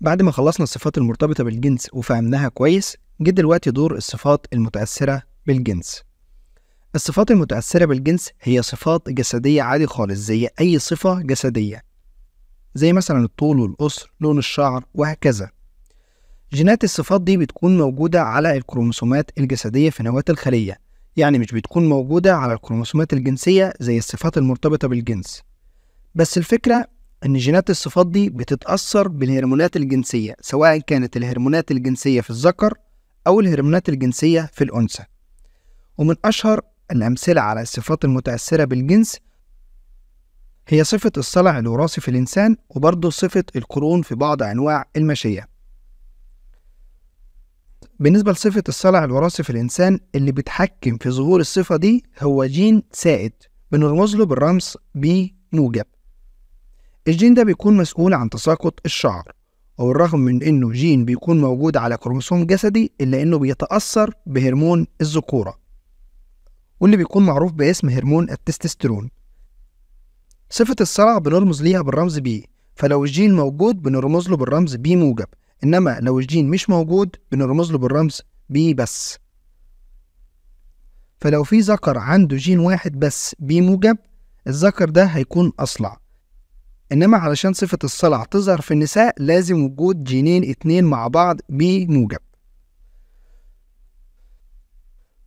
بعد ما خلصنا الصفات المرتبطة بالجنس وفهمناها كويس جه دلوقتي دور الصفات المتأثرة بالجنس الصفات المتأثرة بالجنس هي صفات جسدية عادي خالص زي أي صفة جسدية زي مثلا الطول والقصر لون الشعر وهكذا جينات الصفات دي بتكون موجودة على الكروموسومات الجسدية في نواة الخلية يعني مش بتكون موجودة على الكروموسومات الجنسية زي الصفات المرتبطة بالجنس بس الفكرة ان جينات الصفات دي بتتاثر بالهرمونات الجنسيه سواء كانت الهرمونات الجنسيه في الذكر او الهرمونات الجنسيه في الانثى ومن اشهر الامثله على الصفات المتاثره بالجنس هي صفة الصلع الوراثي في الإنسان وبرضه صفة القرون في بعض أنواع الماشية. بالنسبة لصفة الصلع الوراثي في الإنسان اللي بيتحكم في ظهور الصفة دي هو جين سائد بنرمز له بالرمز بي موجب الجين ده بيكون مسؤول عن تساقط الشعر وبالرغم من انه جين بيكون موجود على كروموسوم جسدي الا انه بيتأثر بهرمون الذكورة واللي بيكون معروف باسم هرمون التستوستيرون صفة الصلع بنرمز ليها بالرمز بي فلو الجين موجود بنرمز له بالرمز بي موجب إنما لو الجين مش موجود بنرمز له بالرمز بي بس فلو في ذكر عنده جين واحد بس بي موجب الذكر ده هيكون أصلع انما علشان صفه الصلع تظهر في النساء لازم وجود جينين اتنين مع بعض بموجب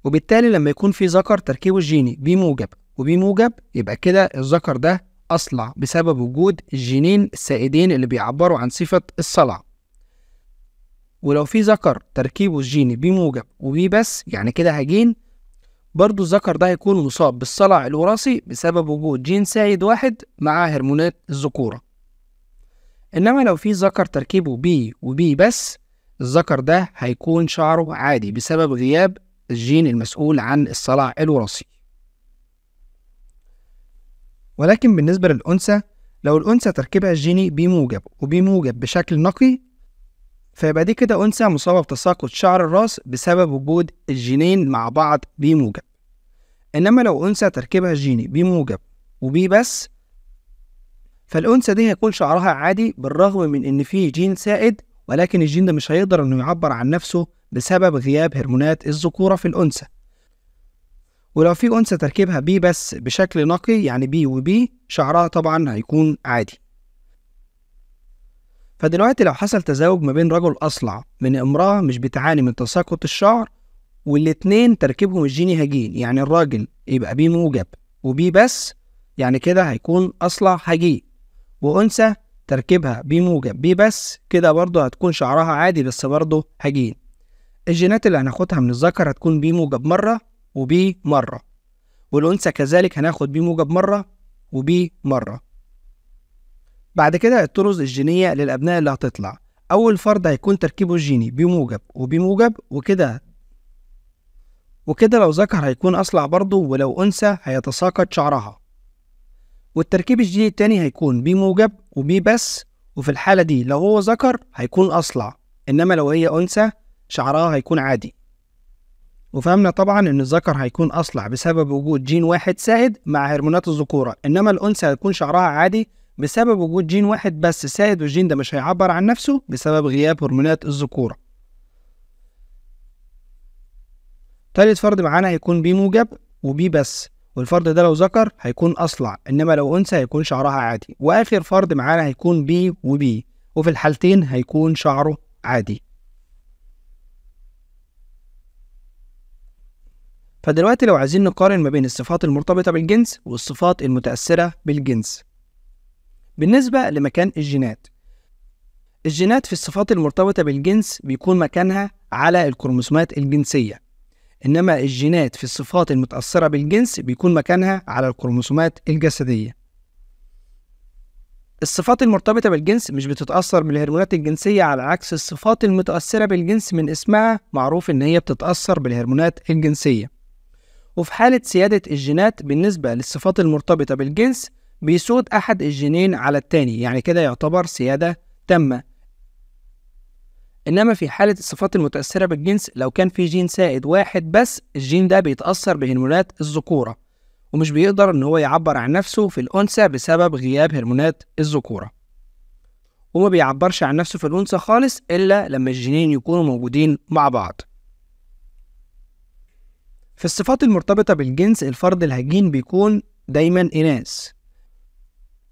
وبالتالي لما يكون في ذكر تركيبه الجيني بموجب وبموجب يبقى كده الذكر ده أصلع بسبب وجود الجينين السائدين اللي بيعبروا عن صفة الصلع ولو في ذكر تركيبه الجيني بموجب وبي بس يعني كده هجين برضو الذكر ده هيكون مصاب بالصلع الوراثي بسبب وجود جين سائد واحد مع هرمونات الذكورة إنما لو في ذكر تركيبه بي وبي بس الذكر ده هيكون شعره عادي بسبب غياب الجين المسؤول عن الصلع الوراثي ولكن بالنسبة للأنثى لو الأنثى تركيبها الجيني بي موجب وبي موجب بشكل نقي فيبقى دي كده أنثى مصابة بتساقط شعر الراس بسبب وجود الجينين مع بعض بموجب إنما لو أنثى تركيبها الجيني بموجب وبي بس فالأنثى دي هيكون شعرها عادي بالرغم من إن فيه جين سائد ولكن الجين ده مش هيقدر إنه يعبر عن نفسه بسبب غياب هرمونات الذكورة في الأنثى ولو في أنثى تركيبها بي بس بشكل نقي يعني بي وبي شعرها طبعا هيكون عادي فدلوقتي لو حصل تزاوج ما بين رجل أصلع من امرأة مش بتعاني من تساقط الشعر والاتنين تركيبهم الجيني هجين يعني الراجل يبقى بيه موجب وبيه بس يعني كده هيكون أصلع هجين وأنثى تركيبها بيه موجب بيه بس كده برضه هتكون شعرها عادي بس برضه هجين الجينات اللي هناخدها من الذكر هتكون بيه موجب مرة وبيه مرة والأنثى كذلك هناخد بيه موجب مرة وبيه مرة بعد كده الطرز الجينية للأبناء اللي هتطلع أول فرد هيكون تركيبه الجيني بموجب وبموجب وكده وكده لو ذكر هيكون أصلع برضه ولو أنثى هيتساقط شعرها والتركيب الجيني التاني هيكون بموجب وبي بس وفي الحالة دي لو هو ذكر هيكون أصلع إنما لو هي أنثى شعرها هيكون عادي وفهمنا طبعا إن الذكر هيكون أصلع بسبب وجود جين واحد سائد مع هرمونات الذكورة إنما الأنثى هيكون شعرها عادي بسبب وجود جين واحد بس سائد والجين ده مش هيعبر عن نفسه بسبب غياب هرمونات الذكورة تالت فرد معانا هيكون بي موجب وبي بس والفرد ده لو ذكر هيكون أصلع إنما لو أنثى هيكون شعرها عادي وآخر فرد معانا هيكون بي وبي وفي الحالتين هيكون شعره عادي فدلوقتي لو عايزين نقارن ما بين الصفات المرتبطة بالجنس والصفات المتأثرة بالجنس بالنسبة لمكان الجينات الجينات في الصفات المرتبطة بالجنس بيكون مكانها على الكروموسومات الجنسية إنما الجينات في الصفات المتأثرة بالجنس بيكون مكانها على الكروموسومات الجسدية الصفات المرتبطة بالجنس مش بتتأثر بالهرمونات الجنسية على عكس الصفات المتأثرة بالجنس من اسمها معروف إن هي بتتأثر بالهرمونات الجنسية وفي حالة سيادة الجينات بالنسبة للصفات المرتبطة بالجنس بيسود أحد الجينين على التاني يعني كده يعتبر سيادة تامة إنما في حالة الصفات المتأثرة بالجنس لو كان في جين سائد واحد بس الجين ده بيتأثر بهرمونات الذكورة ومش بيقدر إن هو يعبر عن نفسه في الأنثى بسبب غياب هرمونات الذكورة وما بيعبرش عن نفسه في الأنثى خالص إلا لما الجينين يكونوا موجودين مع بعض في الصفات المرتبطة بالجنس الفرد الهجين بيكون دايما إناث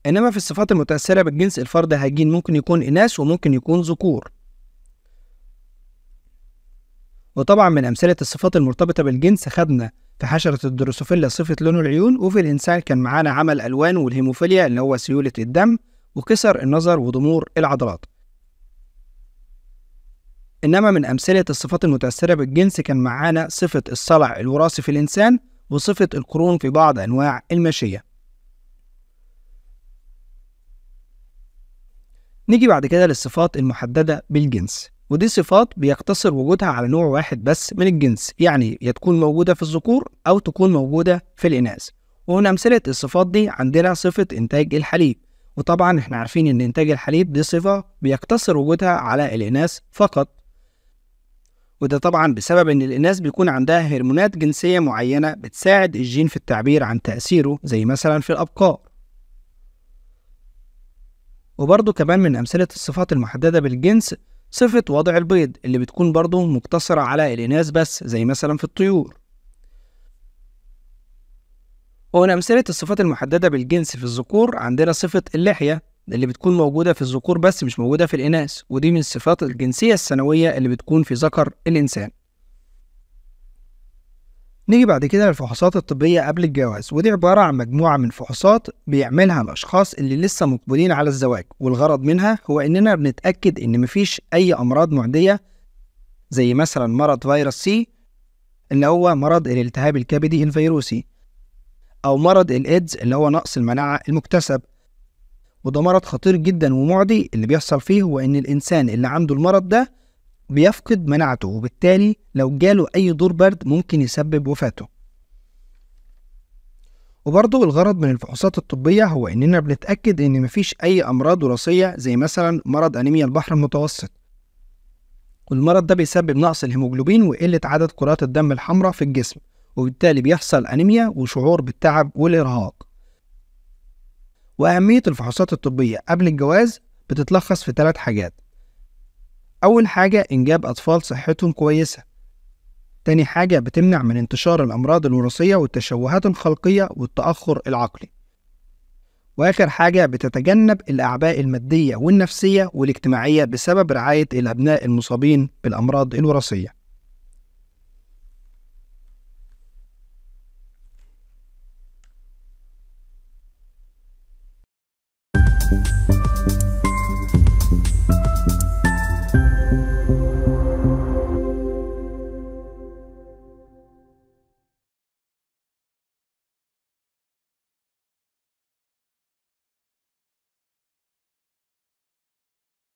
إنما في الصفات المتأثرة بالجنس الفرد هجين ممكن يكون إناث وممكن يكون ذكور وطبعا من أمثلة الصفات المرتبطة بالجنس خدنا في حشرة الدروسوفيلا صفة لون العيون وفي الإنسان كان معانا عمل ألوان والهيموفيليا اللي هو سيولة الدم وكسر النظر وضمور العضلات إنما من أمثلة الصفات المتأثرة بالجنس كان معانا صفة الصلع الوراثي في الإنسان وصفة القرون في بعض أنواع الماشية نيجي بعد كده للصفات المحددة بالجنس ودي صفات بيقتصر وجودها على نوع واحد بس من الجنس يعني يا تكون موجودة في الذكور أو تكون موجودة في الإناث ومن أمثلة الصفات دي عندنا صفة إنتاج الحليب وطبعا احنا عارفين ان انتاج الحليب دي صفة بيقتصر وجودها على الإناث فقط وده طبعا بسبب ان الإناث بيكون عندها هرمونات جنسية معينة بتساعد الجين في التعبير عن تأثيره زي مثلا في الأبقار وبرضه كمان من أمثلة الصفات المحددة بالجنس صفة وضع البيض اللي بتكون برضه مقتصرة على الإناث بس زي مثلا في الطيور ومن أمثلة الصفات المحددة بالجنس في الذكور عندنا صفة اللحية اللي بتكون موجودة في الذكور بس مش موجودة في الإناث ودي من الصفات الجنسية السنوية اللي بتكون في ذكر الإنسان نيجي بعد كده للفحوصات الطبية قبل الجواز ودي عبارة عن مجموعة من فحوصات بيعملها الأشخاص اللي لسه مقبلين على الزواج والغرض منها هو إننا بنتأكد إن مفيش أي أمراض معدية زي مثلا مرض فيروس سي اللي هو مرض الالتهاب الكبدي الفيروسي أو مرض الإيدز اللي هو نقص المناعة المكتسب وده مرض خطير جدا ومعدي اللي بيحصل فيه هو إن الإنسان اللي عنده المرض ده بيفقد مناعته وبالتالي لو جاله أي دور برد ممكن يسبب وفاته وبرضه الغرض من الفحوصات الطبية هو إننا بنتأكد إن مفيش أي أمراض وراثية زي مثلا مرض أنيميا البحر المتوسط والمرض ده بيسبب نقص الهيموجلوبين وقلة عدد كرات الدم الحمراء في الجسم وبالتالي بيحصل أنيميا وشعور بالتعب والإرهاق وأهمية الفحوصات الطبية قبل الجواز بتتلخص في ثلاث حاجات أول حاجة إنجاب أطفال صحتهم كويسة تاني حاجة بتمنع من انتشار الأمراض الوراثية والتشوهات الخلقية والتأخر العقلي وآخر حاجة بتتجنب الأعباء المادية والنفسية والاجتماعية بسبب رعاية الأبناء المصابين بالأمراض الوراثية